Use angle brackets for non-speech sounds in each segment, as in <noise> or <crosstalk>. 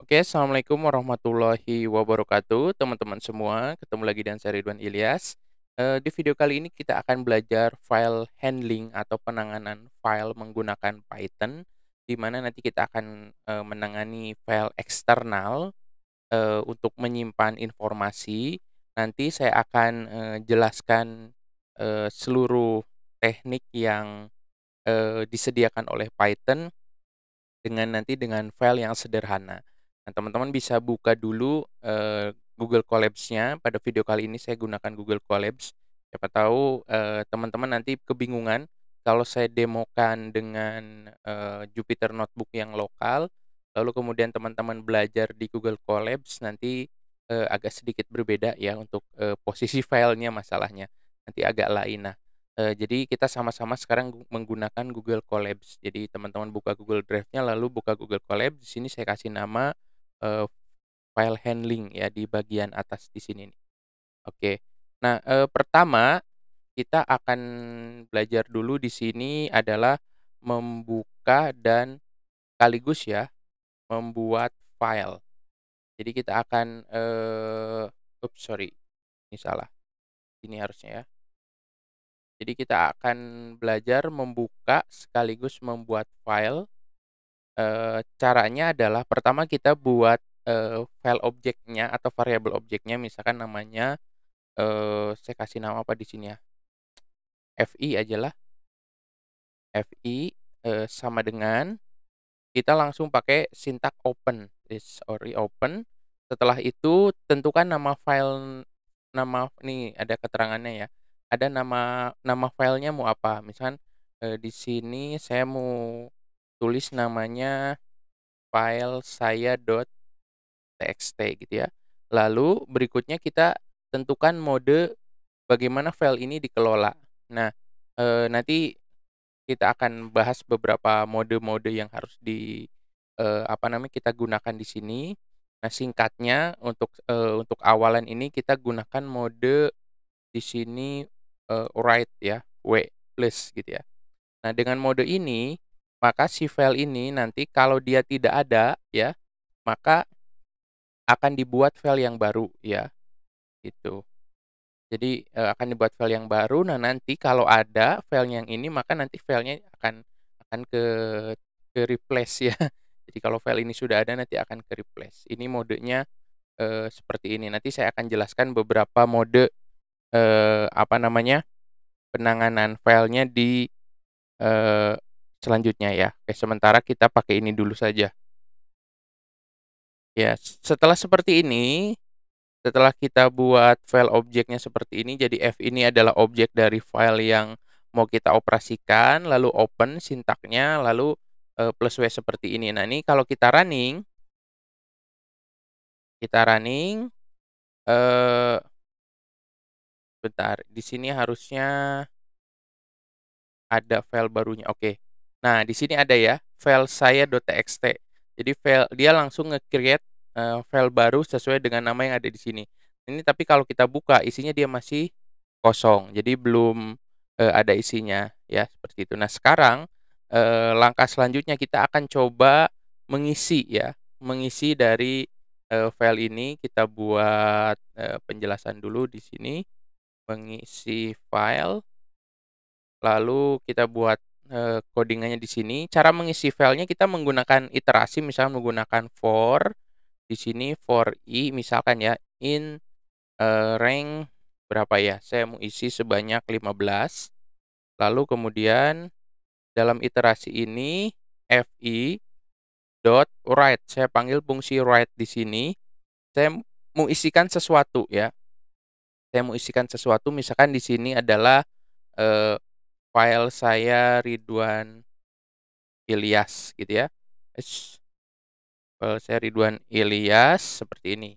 Oke, Assalamualaikum warahmatullahi wabarakatuh teman-teman semua. Ketemu lagi dengan saya Ridwan Ilyas. Eh, di video kali ini kita akan belajar file handling atau penanganan file menggunakan Python, di mana nanti kita akan eh, menangani file eksternal eh, untuk menyimpan informasi. Nanti saya akan jelaskan seluruh teknik yang disediakan oleh Python dengan nanti dengan file yang sederhana. Nah, teman-teman bisa buka dulu uh, Google Collabs-nya. Pada video kali ini saya gunakan Google Collabs. Siapa tahu eh, teman-teman uh, nanti kebingungan kalau saya demokan dengan uh, Jupyter Notebook yang lokal, lalu kemudian teman-teman belajar di Google Collabs nanti uh, agak sedikit berbeda ya untuk uh, posisi <laughs> filenya masalahnya nanti agak lain. Nah, uh, jadi kita sama-sama sekarang menggunakan Google Collabs. Jadi teman-teman buka Google Drive-nya lalu buka Google Collabs. Di sini saya kasih nama uh, file handling ya di bagian atas di sini nih. Oke. Nah, uh, pertama kita akan belajar dulu di sini adalah membuka dan sekaligus ya membuat file. Jadi kita akan eh ups sorry ini salah. Ini harusnya ya. Jadi kita akan belajar membuka sekaligus membuat file e, caranya adalah pertama kita buat, e, file objeknya atau variabel objeknya misalkan namanya, e, saya kasih nama apa di sini ya? fi aja lah fi, e, sama dengan kita langsung pakai sintak open, is ori open, setelah itu tentukan nama file nama nih ada keterangannya ya, ada nama nama filenya mau apa misalkan, di sini saya mau tulis namanya file saya .txt gitu ya. Lalu berikutnya kita tentukan mode bagaimana file ini dikelola. Nah, e, nanti kita akan bahas beberapa mode-mode yang harus di e, apa namanya kita gunakan di sini. Nah, singkatnya untuk e, untuk awalan ini kita gunakan mode di sini e, write ya, w plus gitu ya. Nah, dengan mode ini maka si file ini nanti kalau dia tidak ada ya maka akan dibuat file yang baru ya itu jadi eh, akan dibuat file yang baru nah nanti kalau ada file yang ini maka nanti filenya akan akan ke ke replace ya <laughs> jadi kalau file ini sudah ada nanti akan ke replace ini modenya e, seperti ini nanti saya akan jelaskan beberapa mode e, apa namanya penanganan filenya di e, selanjutnya ya. Oke, sementara kita pakai ini dulu saja. Ya, setelah seperti ini, setelah kita buat file objeknya seperti ini, jadi f ini adalah objek dari file yang mau kita operasikan, lalu open sintaknya, lalu e, plus w seperti ini. Nah, ini kalau kita running, kita running, eh, bentar, di sini harusnya ada file barunya. Oke, Nah, di sini ada ya, file saya.txt. Jadi file dia langsung nge-create uh, eh, file baru sesuai dengan nama yang ada di sini. Ini tapi kalau kita buka isinya dia masih kosong. Jadi belum uh, ada isinya ya, seperti itu. Nah, sekarang uh, langkah selanjutnya kita akan coba mengisi ya, mengisi dari uh, file ini kita buat uh, penjelasan dulu di sini mengisi file lalu kita buat Kodingannya eh, codingannya di sini. Cara mengisi filenya kita menggunakan iterasi, misalnya menggunakan for di sini for i misalkan ya in uh, rank berapa ya? Saya mau isi sebanyak 15. Lalu kemudian dalam iterasi ini fi dot write saya panggil fungsi write di sini. Saya mau isikan sesuatu ya. Saya mau isikan sesuatu misalkan di sini adalah uh, file saya Ridwan Ilyas gitu ya. File saya Ridwan Ilyas seperti ini.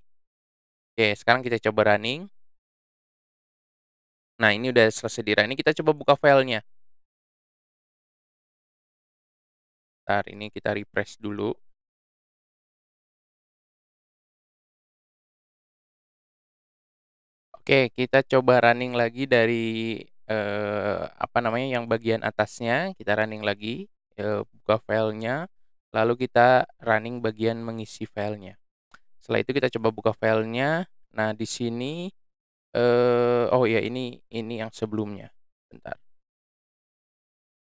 Oke, sekarang kita coba running. Nah, ini udah selesai di running. Kita coba buka filenya. Bentar, ini kita refresh dulu. Oke, kita coba running lagi dari eh, apa namanya yang bagian atasnya kita running lagi eh, buka filenya lalu kita running bagian mengisi filenya setelah itu kita coba buka filenya nah di sini eh, oh ya ini ini yang sebelumnya bentar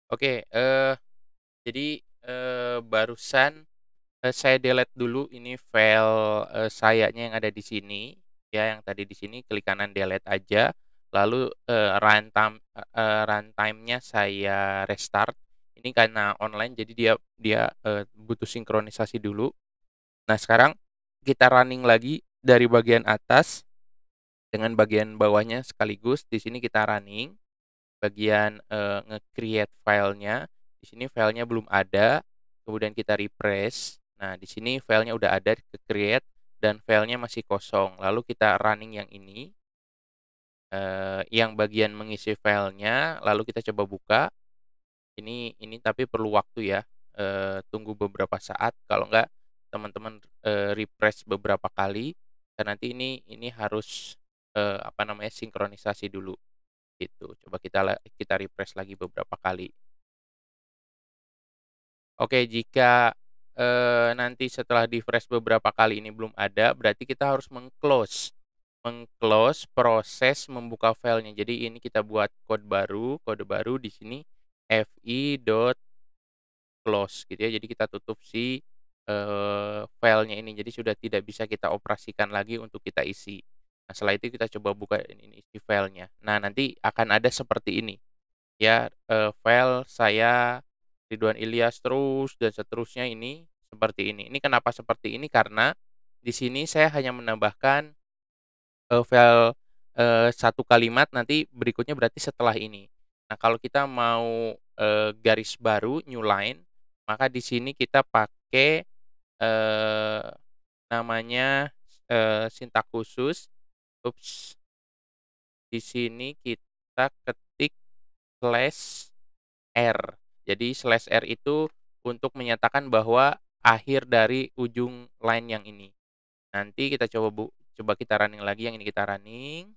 oke eh, jadi eh, barusan eh, saya delete dulu ini file eh, sayanya yang ada di sini ya yang tadi di sini klik kanan delete aja lalu uh, runtime uh, runtime-nya saya restart. Ini karena online jadi dia dia uh, butuh sinkronisasi dulu. Nah, sekarang kita running lagi dari bagian atas dengan bagian bawahnya sekaligus. Di sini kita running bagian uh, nge-create filenya. Di sini filenya belum ada. Kemudian kita refresh. Nah, di sini filenya udah ada ke create dan filenya masih kosong. Lalu kita running yang ini eh, yang bagian mengisi filenya, lalu kita coba buka. Ini ini tapi perlu waktu ya, eh, tunggu beberapa saat, kalau enggak teman-teman, eh, refresh beberapa kali, dan nanti ini ini harus, eh, apa namanya, sinkronisasi dulu, gitu. Coba kita kita refresh lagi beberapa kali. Oke, jika, nanti setelah di-refresh beberapa kali ini belum ada, berarti kita harus mengclose mengclose proses membuka filenya. Jadi ini kita buat kode baru, kode baru di sini fi dot close gitu ya. Jadi kita tutup si uh, filenya ini. Jadi sudah tidak bisa kita operasikan lagi untuk kita isi. Nah, setelah itu kita coba buka ini, ini isi filenya. Nah, nanti akan ada seperti ini. Ya, uh, file saya Ridwan Ilyas terus dan seterusnya ini seperti ini. Ini kenapa seperti ini? Karena di sini saya hanya menambahkan uh, file uh, satu kalimat nanti berikutnya berarti setelah ini. Nah, kalau kita mau uh, garis baru new line, maka di sini kita pakai uh, namanya uh, sintak khusus. Ups. Di sini kita ketik slash r. Jadi slash r itu untuk menyatakan bahwa akhir dari ujung line yang ini. Nanti kita coba bu coba kita running lagi yang ini kita running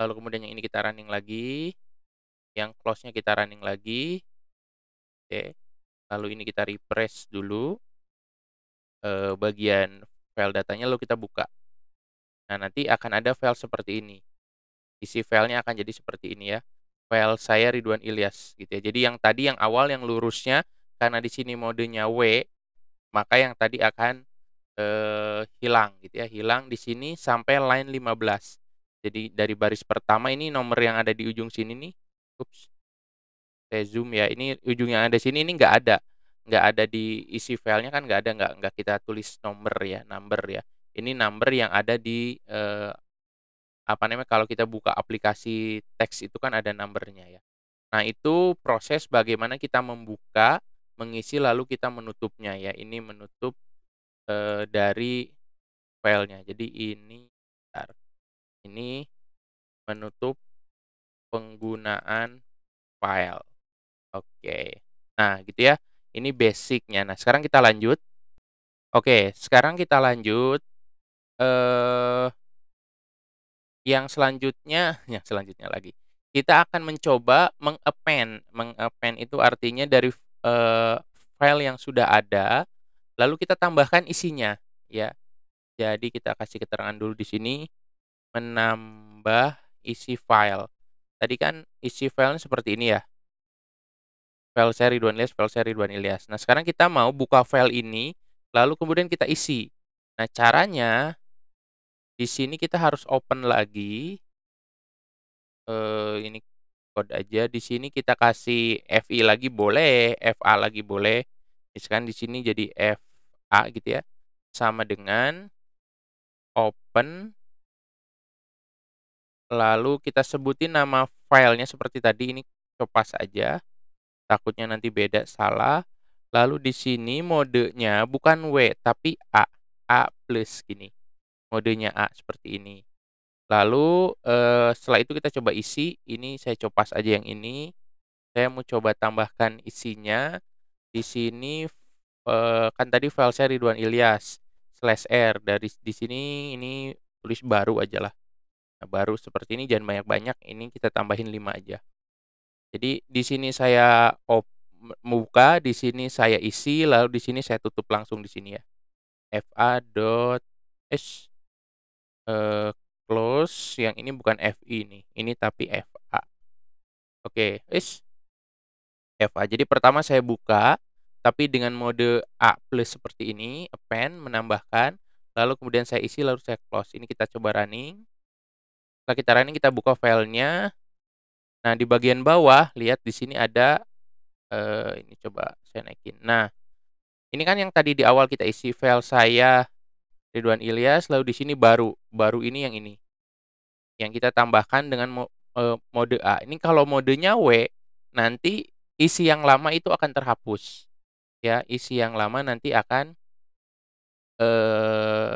lalu kemudian yang ini kita running lagi yang close nya kita running lagi oke lalu ini kita refresh dulu eh, bagian file datanya lalu kita buka nah nanti akan ada file seperti ini isi filenya akan jadi seperti ini ya file saya Ridwan Ilyas gitu ya jadi yang tadi yang awal yang lurusnya karena di sini modenya W maka yang tadi akan eh, hilang gitu ya, hilang di sini sampai line 15. Jadi dari baris pertama ini nomor yang ada di ujung sini nih, ups, saya zoom ya, ini ujung yang ada sini ini nggak ada, nggak ada di isi filenya kan nggak ada, nggak nggak kita tulis nomor ya, number ya. Ini number yang ada di eh, apa namanya kalau kita buka aplikasi teks itu kan ada numbernya ya. Nah, itu proses bagaimana kita membuka, mengisi lalu kita menutupnya ya. Ini menutup uh, dari filenya. Jadi ini bentar, ini menutup penggunaan file. Oke. Nah, gitu ya. Ini basicnya. Nah, sekarang kita lanjut. Oke, sekarang kita lanjut eh yang selanjutnya, <laughs> yang selanjutnya lagi. Kita akan mencoba meng-append. itu artinya dari eh, file yang sudah ada Lalu kita tambahkan isinya, ya. Jadi kita kasih keterangan dulu di sini menambah isi file. Tadi kan isi file seperti ini ya. File seri Ridwan Ilyas, file seri Ridwan Ilyas. Nah, sekarang kita mau buka file ini, lalu kemudian kita isi. Nah, caranya di sini kita harus open lagi. Eh, ini kode aja. Di sini kita kasih FI lagi boleh, FA lagi boleh. Misalkan di sini jadi F A gitu ya sama dengan open lalu kita sebutin nama filenya seperti tadi ini copas saja takutnya nanti beda salah lalu di sini modenya bukan W tapi A A plus gini modenya A seperti ini lalu eh, setelah itu kita coba isi ini saya copas aja yang ini saya mau coba tambahkan isinya di sini Eh, kan tadi file saya Ridwan Ilyas slash R dari di sini ini tulis baru aja lah nah, baru seperti ini jangan banyak-banyak ini kita tambahin 5 aja jadi di sini saya op buka di sini saya isi lalu di sini saya tutup langsung di sini ya fa dot s eh, close yang ini bukan fi nih ini tapi fa oke okay, is fa jadi pertama saya buka tapi dengan mode A plus seperti ini, append, menambahkan, lalu kemudian saya isi, lalu saya close. Ini kita coba running. Setelah kita running, kita buka filenya. Nah, di bagian bawah, lihat di sini ada, eh, ini coba saya naikin. Nah, ini kan yang tadi di awal kita isi file saya, Ridwan Ilyas, lalu di sini baru, baru ini yang ini. Yang kita tambahkan dengan eh, mode A. Ini kalau modenya W, nanti isi yang lama itu akan terhapus ya isi yang lama nanti akan eh,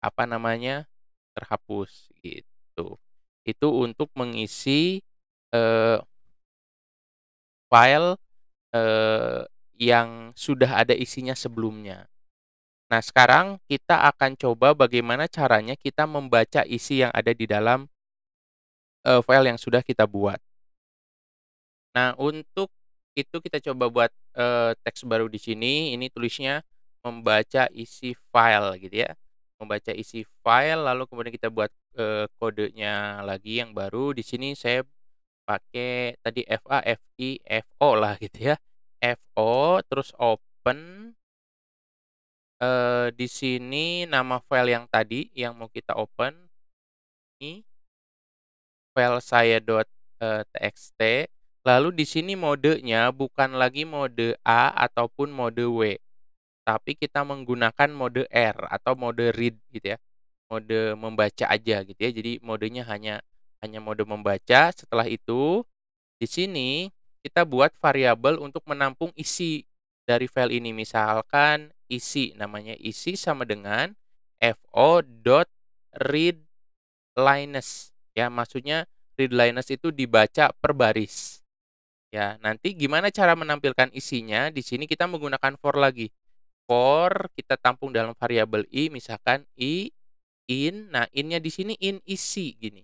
apa namanya terhapus gitu itu untuk mengisi eh, file eh, yang sudah ada isinya sebelumnya nah sekarang kita akan coba bagaimana caranya kita membaca isi yang ada di dalam eh, file yang sudah kita buat nah untuk itu kita coba buat teks baru di sini. Ini tulisnya membaca isi file gitu ya. Membaca isi file lalu kemudian kita buat eh, kodenya lagi yang baru. Di sini saya pakai tadi FA, FI, FO lah gitu ya. FO terus open di sini nama file yang tadi yang mau kita open ini file saya .txt Lalu di sini modenya bukan lagi mode A ataupun mode W. Tapi kita menggunakan mode R atau mode read gitu ya. Mode membaca aja gitu ya. Jadi modenya hanya hanya mode membaca. Setelah itu di sini kita buat variabel untuk menampung isi dari file ini. Misalkan isi namanya isi sama dengan fo.readlines ya maksudnya readlines itu dibaca per baris Ya, nanti gimana cara menampilkan isinya? Di sini kita menggunakan for lagi. For kita tampung dalam variabel i misalkan i in. Nah, innya di sini in isi gini.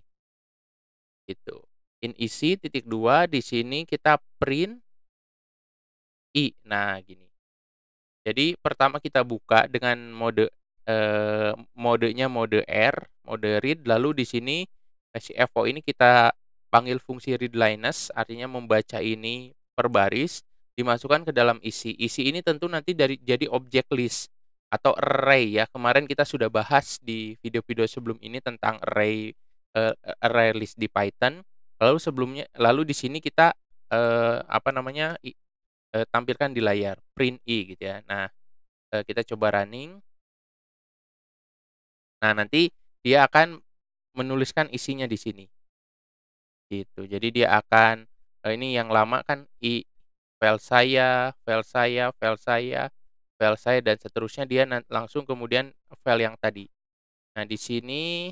Gitu. In isi titik dua di sini kita print i. Nah, gini. Jadi pertama kita buka dengan mode eh, modenya mode R, mode read lalu di sini si FO ini kita panggil fungsi readlines artinya membaca ini per baris dimasukkan ke dalam isi. Isi ini tentu nanti dari jadi objek list atau array ya. Kemarin kita sudah bahas di video-video sebelum ini tentang array uh, array list di Python. Lalu sebelumnya lalu di sini kita uh, apa namanya i, uh, tampilkan di layar print i gitu ya. Nah, uh, kita coba running. Nah, nanti dia akan menuliskan isinya di sini gitu. Jadi dia akan eh, ini yang lama kan i file saya, file saya, file saya, file saya dan seterusnya dia langsung kemudian file yang tadi. Nah, di sini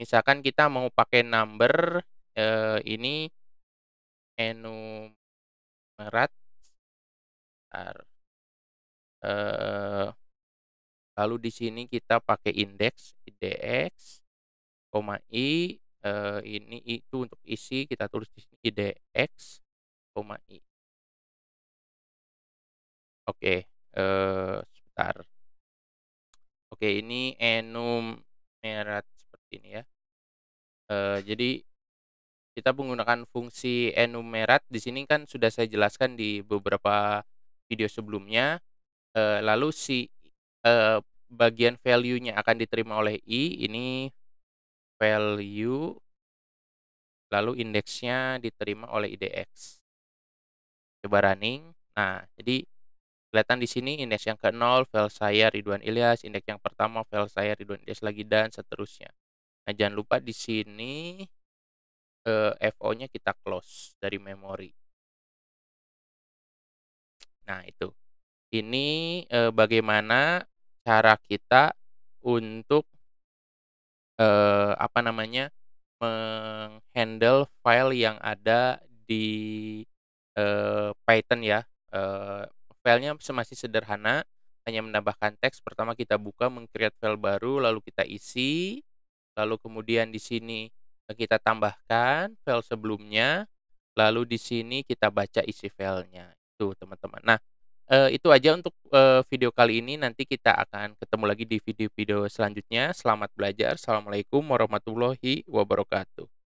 misalkan kita mau pakai number eh, ini enumerat eh, lalu di sini kita pakai indeks idx, i uh, ini itu untuk isi kita tulis di sini idx, i. Oke, uh, sebentar. Oke, ini enum merat seperti ini ya. Uh, jadi kita menggunakan fungsi enumerat di sini kan sudah saya jelaskan di beberapa video sebelumnya. lalu si bagian value-nya akan diterima oleh i ini value lalu indeksnya diterima oleh IDX. Coba running. Nah, jadi kelihatan di sini indeks yang ke-0 file saya Ridwan Ilyas, indeks yang pertama file saya Ridwan Ilyas lagi dan seterusnya. Nah, jangan lupa di sini eh, FO-nya kita close dari memori. Nah, itu. Ini eh, bagaimana cara kita untuk eh, apa namanya menghandle file yang ada di eh, Python ya. Eh, filenya masih sederhana, hanya menambahkan teks. Pertama kita buka, mengcreate file baru, lalu kita isi, lalu kemudian di sini kita tambahkan file sebelumnya, lalu di sini kita baca isi filenya. Itu teman-teman. Nah, uh, itu aja untuk uh, video kali ini. Nanti kita akan ketemu lagi di video-video selanjutnya. Selamat belajar. Assalamualaikum warahmatullahi wabarakatuh.